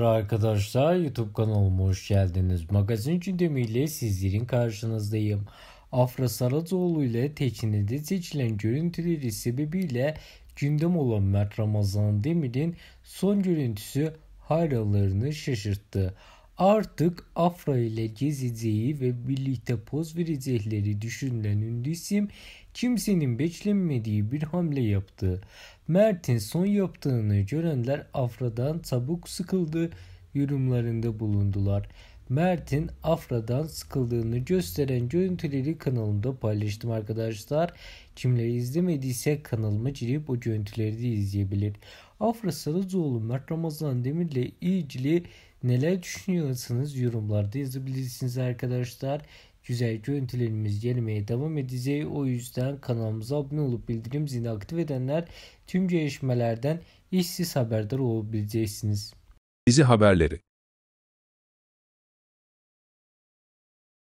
Merhaba arkadaşlar YouTube kanalıma hoş geldiniz. Magazin gündemi ile sizlerin karşınızdayım. Afra Saracoğlu ile Teçine'de seçilen görüntüleri sebebiyle gündem olan Mert Ramazan Demir'in son görüntüsü hayralarını şaşırttı. Artık Afra ile gezeceği ve birlikte poz verecekleri düşünülen ünlü isim kimsenin beklenmediği bir hamle yaptı. Mert'in son yaptığını görenler Afra'dan çabuk sıkıldı yorumlarında bulundular. Mert'in Afra'dan sıkıldığını gösteren görüntüleri kanalımda paylaştım arkadaşlar. Kimleri izlemediyse kanalıma girip o görüntüleri de izleyebilir. Afra Sarızoğlu Mert Ramazan Demir ile ilgili neler düşünüyorsanız yorumlarda yazabilirsiniz arkadaşlar. Güzel görüntülerimiz gelmeye devam edeceği o yüzden kanalımıza abone olup bildirim zilini aktif edenler tüm gelişmelerden işsiz haberdar olabileceksiniz. Bizi haberleri